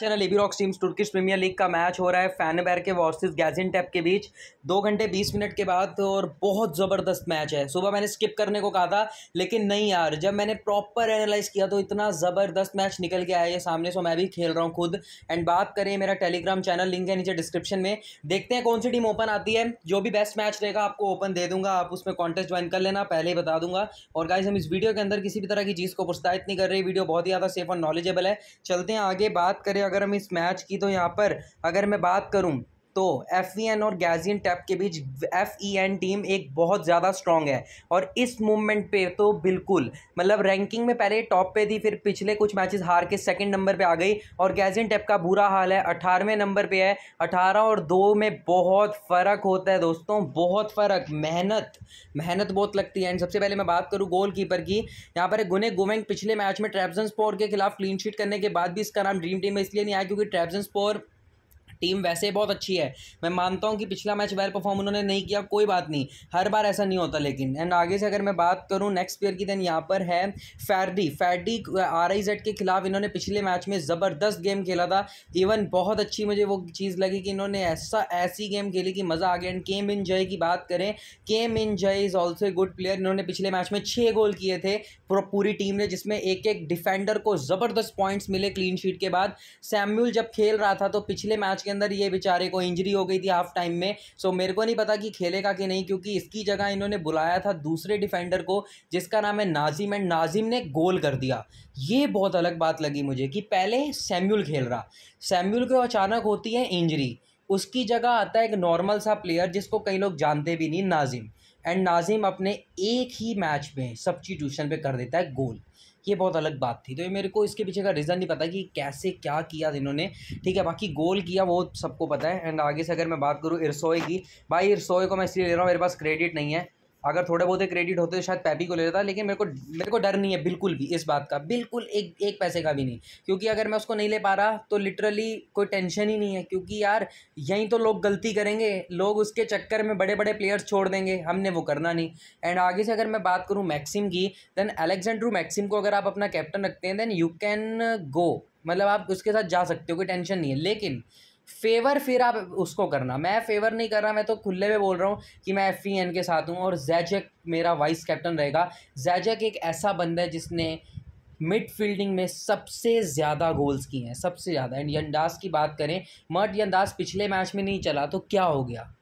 channel AB rocks teams premier league का match हो रहा है फैनबैर के वॉर्सिस गैजिन टैप के बीच दो घंटे बीस मिनट के बाद और बहुत ज़बरदस्त मैच है सुबह मैंने स्किप करने को कहा था लेकिन नहीं यार जब मैंने प्रॉपर एनालाइज किया तो इतना ज़बरदस्त मैच निकल के आया है सामने सो मैं भी खेल रहा हूँ खुद एंड बात करें मेरा टेलीग्राम चैनल लिंक है नीचे डिस्क्रिप्शन में देखते हैं कौन सी टीम ओपन आती है जो भी बेस्ट मैच रहेगा आपको ओपन दे दूंगा आप उसमें कॉन्टेस्ट ज्वाइन कर लेना पहले ही बता दूंगा और गाइज हम इस वीडियो के अंदर किसी भी तरह की चीज़ को प्रोत्साहित नहीं कर रही वीडियो बहुत ही ज़्यादा सेफ और नॉलेजेबल है चलते हैं आगे बात करें अगर हम इस मैच की तो यहाँ पर अगर मैं बात करूँ तो एफ और गैजियन टैप के बीच एफ टीम e एक बहुत ज़्यादा स्ट्रॉन्ग है और इस मूवमेंट पे तो बिल्कुल मतलब रैंकिंग में पहले टॉप पे थी फिर पिछले कुछ मैचेस हार के सेकंड नंबर पे आ गई और गैजियन टैप का बुरा हाल है अठारहवें नंबर पे है अठारह और दो में बहुत फ़र्क होता है दोस्तों बहुत फ़र्क मेहनत मेहनत बहुत लगती है एंड सबसे पहले मैं बात करूँ गोल कीपर की यहाँ पर गुने गोवेंग पिछले मैच में स्पोर के खिलाफ क्लीन शीट करने के बाद भी इसका नाम ड्रीम टीम में इसलिए नहीं आया क्योंकि स्पोर टीम वैसे बहुत अच्छी है मैं मानता हूँ कि पिछला मैच वेल परफॉर्म उन्होंने नहीं किया कोई बात नहीं हर बार ऐसा नहीं होता लेकिन एंड आगे से अगर मैं बात करूँ नेक्स्ट प्लेयर की देन यहाँ पर है फैरडी फैरडी आर आई जेड के खिलाफ इन्होंने पिछले मैच में ज़बरदस्त गेम खेला था इवन बहुत अच्छी मुझे वो चीज़ लगी कि इन्होंने ऐसा ऐसी गेम खेली कि मज़ा आ गया एंड केम इन जय की बात करें केम इन जय is also a good player इन्होंने पिछले मैच में छः गोल किए थे पूरी टीम ने जिसमें एक एक डिफेंडर को ज़बरदस्त पॉइंट्स मिले क्लीन शीट के बाद सैम्यूल जब खेल रहा था तो पिछले मैच के अंदर ये बेचारे को इंजरी हो गई थी हाफ टाइम में सो मेरे को नहीं पता कि खेलेगा कि नहीं क्योंकि इसकी जगह इन्होंने बुलाया था दूसरे डिफेंडर को जिसका नाम है नाजिम एंड नाजिम ने गोल कर दिया ये बहुत अलग बात लगी मुझे कि पहले सैम्यूल खेल रहा सैम्यूल को अचानक होती है इंजरी उसकी जगह आता है एक नॉर्मल सा प्लेयर जिसको कई लोग जानते भी नहीं नाजिम एंड नाजिम अपने एक ही मैच में सब्सटीट्यूशन पे कर देता है गोल ये बहुत अलग बात थी तो ये मेरे को इसके पीछे का रीज़न नहीं पता कि कैसे क्या किया इन्होंने ठीक है बाकी गोल किया वो सबको पता है एंड आगे से अगर मैं बात करूँ इरसोए की भाई इरसोए को मैं इसलिए ले रहा हूँ मेरे पास क्रेडिट नहीं है अगर थोड़े बहुत क्रेडिट होते तो शायद पैपी को ले लेता लेकिन मेरे को मेरे को डर नहीं है बिल्कुल भी इस बात का बिल्कुल एक एक पैसे का भी नहीं क्योंकि अगर मैं उसको नहीं ले पा रहा तो लिटरली कोई टेंशन ही नहीं है क्योंकि यार यहीं तो लोग गलती करेंगे लोग उसके चक्कर में बड़े बड़े प्लेयर्स छोड़ देंगे हमने वो करना नहीं एंड आगे से अगर मैं बात करूँ मैक्सिम की देन अलेक्जेंड्रू मैक्सिम को अगर आप अपना कैप्टन रखते हैं देन यू कैन गो मतलब आप उसके साथ जा सकते हो कोई टेंशन नहीं है लेकिन फेवर फिर आप उसको करना मैं फेवर नहीं कर रहा मैं तो खुले में बोल रहा हूँ कि मैं एफ e के साथ हूँ और जैजक मेरा वाइस कैप्टन रहेगा जैजक एक ऐसा बंदा है जिसने मिड फील्डिंग में सबसे ज़्यादा गोल्स किए हैं सबसे ज़्यादा एंड यंदाज की बात करें मर्ट यंदाज पिछले मैच में नहीं चला तो क्या हो गया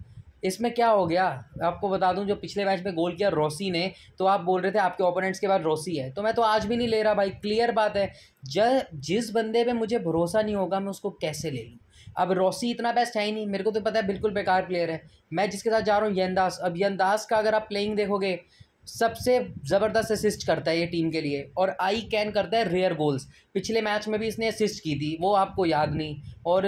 इसमें क्या हो गया आपको बता दूं जो पिछले मैच में गोल किया रोसी ने तो आप बोल रहे थे आपके ओपोनेंट्स के बाद रोसी है तो मैं तो आज भी नहीं ले रहा भाई क्लियर बात है ज जिस बंदे पे मुझे भरोसा नहीं होगा मैं उसको कैसे ले लूँ अब रोसी इतना बेस्ट है ही नहीं मेरे को तो पता है बिल्कुल बेकार प्लेयर है मैं जिसके साथ जा रहा हूँ यंदास अब यंदास का अगर आप प्लेइंग देखोगे सबसे ज़बरदस्त असिस्ट करता है ये टीम के लिए और आई कैन करता है रेयर गोल्स पिछले मैच में भी इसने असिस्ट की थी वो आपको याद नहीं और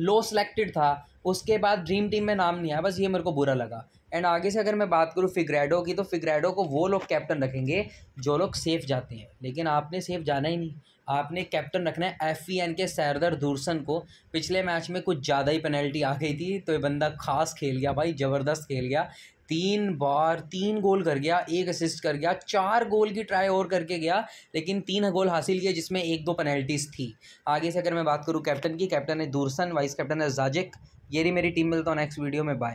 लो सेलेक्टेड था उसके बाद ड्रीम टीम में नाम नहीं आया बस ये मेरे को बुरा लगा एंड आगे से अगर मैं बात करूँ फिग्रेडो की तो फिग्रेडो को वो लोग कैप्टन रखेंगे जो लोग सेफ जाते हैं लेकिन आपने सेफ जाना ही नहीं आपने कैप्टन रखना है एफ ई एन के सैरदर दूरसन को पिछले मैच में कुछ ज़्यादा ही पेनल्टी आ गई थी तो ये बंदा खास खेल गया भाई ज़बरदस्त खेल गया तीन बार तीन गोल कर गया एक असिस्ट कर गया चार गोल की ट्राई और करके गया लेकिन तीन गोल हासिल किए जिसमें एक दो पेनल्टीज़ थी आगे से अगर मैं बात करूँ कैप्टन की कैप्टन है दूरसन वाइस कैप्टन है जाजिक ये मेरी टीम मिलता हूँ नेक्स्ट वीडियो में बाय